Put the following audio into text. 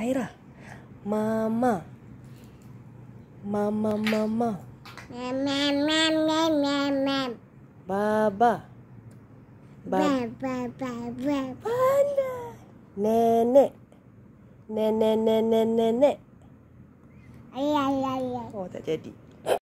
Kaira. Mama. Mama, mama. Mama, mama, mama. Baba. Baba, baba, Panda, Nene, Nene, Nene, Nene, nenek. Ayah, ayah, ayah. Oh, tak jadi.